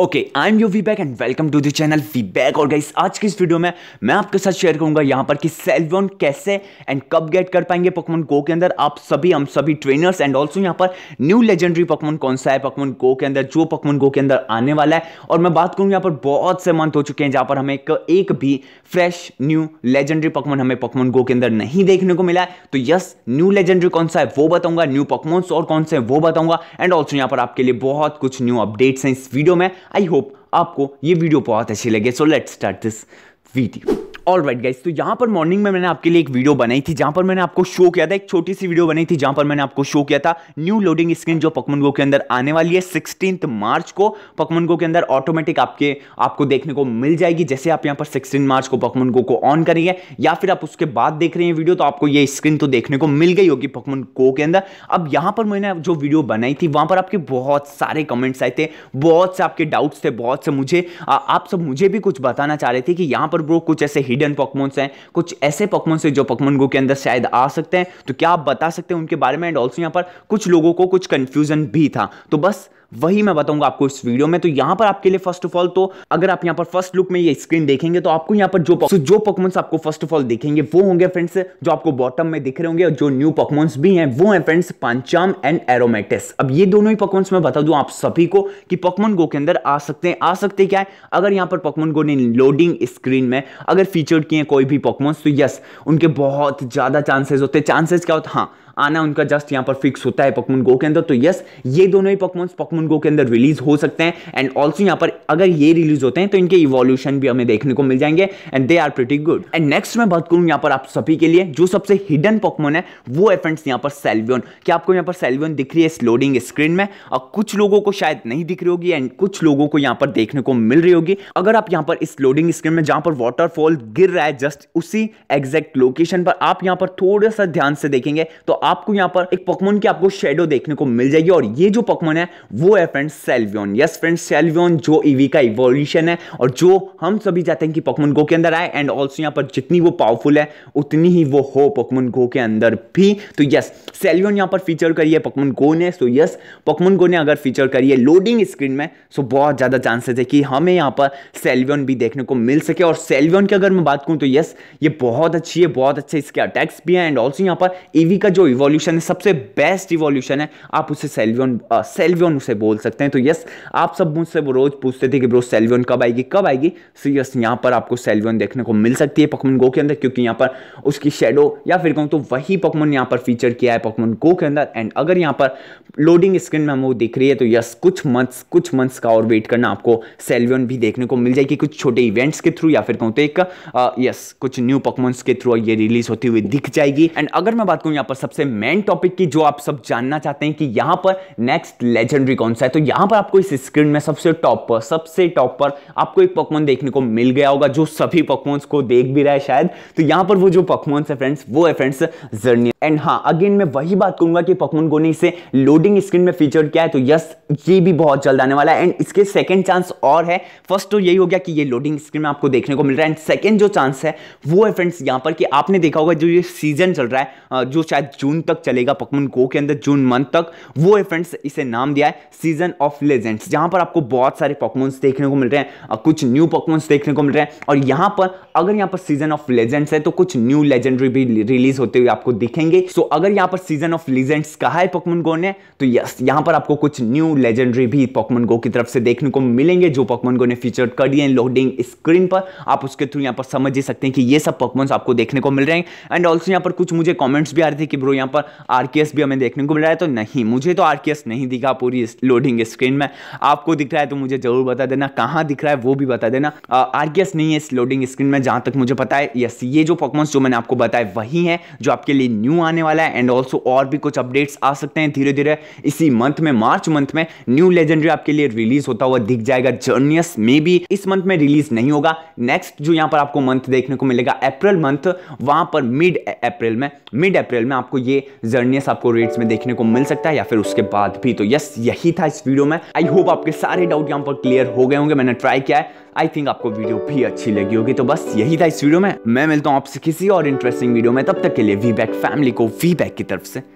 okay I am U V back and welcome to the channel V back और guys आज की इस video में मैं आपके साथ शेयर करूंगा यहाँ पर कि सेल्वन कैसे एंड कब गेट कर पाएंगे पकमन गो के अंदर आप सभी हम सभी ट्रेनर्स एंड ऑल्सो यहाँ पर न्यू लेजेंडरी पकमन कौन सा है पकमन गो के अंदर जो पकमन गो के अंदर आने वाला है और मैं बात करूँ यहाँ पर बहुत से मंथ हो चुके हैं जहाँ पर हमें एक, एक भी फ्रेश न्यू लेजेंडरी पकमन हमें पकमन गो के अंदर नहीं देखने को मिला है तो यस न्यू लेजेंडरी कौन सा है वो बताऊंगा न्यू पकमोन्स और कौन से वो बताऊंगा एंड ऑल्सो यहाँ पर आपके लिए बहुत कुछ न्यू अपडेट्स हैं इस वीडियो में आई होप आपको ये वीडियो बहुत अच्छी लगे so let start this video all right guys तो यहाँ पर मॉर्निंग में मैंने आपके लिए एक वीडियो बनाई थी जहाँ पर मैंने आपको शो किया था एक छोटी सी वीडियो बनाई थी जहाँ पर मैंने आपको शो किया था न्यू लोडिंग स्क्रीन जो पकमन गो के अंदर आने वाली है सिक्सटीन मार्च को पकमन गो के अंदर ऑटोमेटिक आपके आपको देखने को मिल जाएगी जैसे आप यहाँ पर सिक्सटीन मार्च को पकमन गो को ऑन करेंगे या फिर आप उसके बाद देख रहे हैं वीडियो तो आपको ये स्क्रीन तो देखने को मिल गई होगी पकमन गो के अंदर अब यहाँ पर मैंने जो वीडियो बनाई थी वहाँ पर आपके बहुत सारे कमेंट्स आए थे बहुत से आपके डाउट्स थे बहुत से मुझे आप सब मुझे भी कुछ बताना चाह रहे थे कि यहाँ पर ब्रो कुछ ऐसे हिडन पॉकमोन्स हैं कुछ ऐसे पॉकमोन्स हैं जो पॉकमोन गो के अंदर शायद आ सकते हैं तो क्या आप बता सकते हैं उनके बारे में एंड ऑल्सो यहाँ पर कुछ लोगों को कुछ कन्फ्यूजन भी था तो बस वही मैं बताऊंगा आपको इस वीडियो में तो यहाँ पर आपके लिए फर्स्ट ऑफ ऑल तो अगर आप यहाँ पर फर्स्ट लुक में ये स्क्रीन देखेंगे तो आपको यहां पर जो पक, जो पॉकमोन्स आपको फर्स्ट ऑफ ऑल देखेंगे वो होंगे फ्रेंड्स जो आपको बॉटम में दिख रहे होंगे और जो न्यू पॉकमोन्स भी हैं वो हैं फ्रेंड्स पांचाम एंड एरोमेटिस अब ये दोनों ही पॉकमोन्स मैं बता दूं आप सभी को कि पॉकमोन गो के अंदर आ सकते हैं आ सकते क्या है अगर यहाँ पर पॉकमोन गो ने लोडिंग स्क्रीन में अगर फीचर्ड किए कोई भी पॉकमोन्स तो यस उनके बहुत ज़्यादा चांसेस होते हैं चांसेस क्या होता है हाँ आना उनका जस्ट यहाँ पर फिक्स होता है पकमन गो के अंदर तो यस ये दोनों ही पकमोन्स पकमन गो के अंदर रिलीज हो सकते हैं एंड ऑल्सो यहाँ पर अगर ये रिलीज होते हैं तो इनके इवोल्यूशन भी हमें देखने को मिल जाएंगे and they are pretty good and next मैं बात करूँ यहाँ पर आप सभी के लिए जो सबसे हिडन पकमोन है वो है फ्रेंड्स यहाँ पर सेल्वियन क्या आपको यहाँ पर सेल्वियन दिख रही है इस लोडिंग स्क्रीन में और कुछ लोगों को शायद नहीं दिख रही होगी एंड कुछ लोगों को यहाँ पर देखने को मिल रही होगी अगर आप यहाँ पर इस लोडिंग स्क्रीन में जहाँ पर वाटरफॉल गिर रहा है जस्ट उसी एग्जैक्ट लोकेशन पर आप यहाँ पर थोड़ा सा ध्यान से देखेंगे तो आपको यहां पर एक पकमोन की आपको शेडो देखने को मिल जाएगी और ये जो पकमोन है वो है friend Sylveon yes friend Sylveon जो ईवी e का इवोल्यूशन है और जो हम सभी चाहते हैं कि पकमोन गो के अंदर आए एंड ऑल्सो यहां पर जितनी वो पावरफुल है उतनी ही वो हो पकमोन गो के अंदर भी तो यस सेल्वियन यहां पर फीचर करिए है पकमोन गो ने सो यस पकमोन गो ने अगर फीचर करिए लोडिंग स्क्रीन में सो बहुत ज़्यादा चांसेस है कि हमें यहां पर सेल्वियन भी देखने को मिल सके और सेल्वियन की अगर मैं बात करूँ तो यस ये बहुत अच्छी है बहुत अच्छे इसके अटैक्स भी हैं एंड ऑल्सो यहाँ पर ईवी e का जो रिवॉल्यूशन है सबसे बेस्ट रिवॉल्यूशन है आप उसे सेल्वियन सेल्वियन उसे बोल सकते हैं तो यस आप सब मुझसे वो रोज पूछते थे कि ब्रो सेल्वियन कब आएगी कब आएगी सो यस यहाँ पर आपको सेल्वियन देखने को मिल सकती है पकमन गो के अंदर क्योंकि यहाँ पर उसकी शेडो या फिर कहूँ तो वही पकमन यहाँ पर फीचर किया है पकमन गो के अंदर एंड अगर यहाँ पर लोडिंग स्क्रीन में हमें दिख रही है तो यस कुछ मंथ्स कुछ मंथ्स का और वेट करना आपको सेल्वियन भी देखने को मिल जाएगी कुछ छोटे इवेंट्स के थ्रू या फिर कहूँ तो एक यस कुछ न्यू पकमन्स के थ्रू ये रिलीज होती हुई दिख जाएगी एंड अगर मैं बात करूँ यहाँ पर सबसे मेन टॉपिक की जो आप सब जानना चाहते हैं कि यहां पर नेक्स्ट लेजेंडरी कौन सा है तो यहां पर आपको इस स्क्रीन में सबसे टॉप पर सबसे टॉप पर आपको एक पकवान देखने को मिल गया होगा जो सभी पकवान को देख भी रहा है शायद तो यहां पर वो जो पकवान है फ्रेंड्स वो है फ्रेंड्स जर्नी एंड हाँ अगेन मैं वही बात कहूंगा कि पकवान को ने इसे लोडिंग स्क्रीन में फीचर किया है तो यस ये भी बहुत जल्द आने वाला है एंड इसके सेकेंड चांस और है फर्स्ट तो यही हो गया कि ये लोडिंग स्क्रीन में आपको देखने को मिल रहा है एंड सेकेंड जो चांस है वो है फ्रेंड्स यहाँ पर कि आपने देखा होगा जो ये सीजन चल रहा है जो शायद जून तक चलेगा पकमन गो के अंदर जून मंथ तक वो है फ्रेंड्स इसे नाम दिया है सीजन ऑफ लेजेंड्स जहां पर आपको बहुत सारे पकमोन्स देखने को मिल रहे हैं कुछ न्यू पकमोन्स देखने को मिल रहे हैं और यहां पर अगर यहां पर सीजन ऑफ लेजेंड्स है तो कुछ न्यू लेजेंडरी भी रिलीज होते हुए आपको दिखेंगे सो अगर यहां पर सीजन ऑफ लेजेंड्स कहा है पकमन गो ने तो यस यहां पर आपको कुछ न्यू लेजेंडरी भी पकमन गो की तरफ से देखने को मिलेंगे जो पकमन गो ने फीचर कर दिए लोडिंग स्क्रीन पर आप उसके थ्रू यहां पर समझ ही सकते हैं कि ये सब पकमोन्स आपको देखने को मिल रहे हैं एंड ऑल्सो यहां पर कुछ मुझे कॉमेंट्स भी आ रहे थे कि ब्रो यहाँ पर आर भी हमें देखने को मिल रहा है तो नहीं मुझे तो आर नहीं दिखा पूरी लोडिंग स्क्रीन में आपको दिख रहा है तो मुझे जरूर बता देना कहाँ दिख रहा है वो भी बता देना आर नहीं है इस लोडिंग स्क्रीन में जहाँ तक मुझे पता है यस ये जो पॉकमॉन्स जो मैंने आपको बताया वही है जो आपके लिए न्यू आने वाला है एंड ऑल्सो और भी कुछ अपडेट्स आ सकते हैं धीरे धीरे इसी मंथ में मार्च मंथ में न्यू लेजेंडरी आपके लिए रिलीज होता हुआ दिख जाएगा जर्नियस मे भी इस मंथ में रिलीज नहीं होगा नेक्स्ट जो यहाँ पर आपको मंथ देखने को मिलेगा अप्रैल मंथ वहां पर मिड अप्रैल में मिड अप्रैल में आपको ये जर्नियस आपको रेट्स में देखने को मिल सकता है या फिर उसके बाद भी तो यस यही था इस वीडियो में आई होप आपके सारे डाउट यहाँ पर क्लियर हो गए होंगे मैंने ट्राई किया है आई थिंक आपको वीडियो भी अच्छी लगी होगी तो बस यही था इस वीडियो में मैं मिलता हूँ आपसे किसी और इंटरेस्टिंग वीडियो में तब तक के लिए वी बैक फैमिली को वी बैक की तरफ से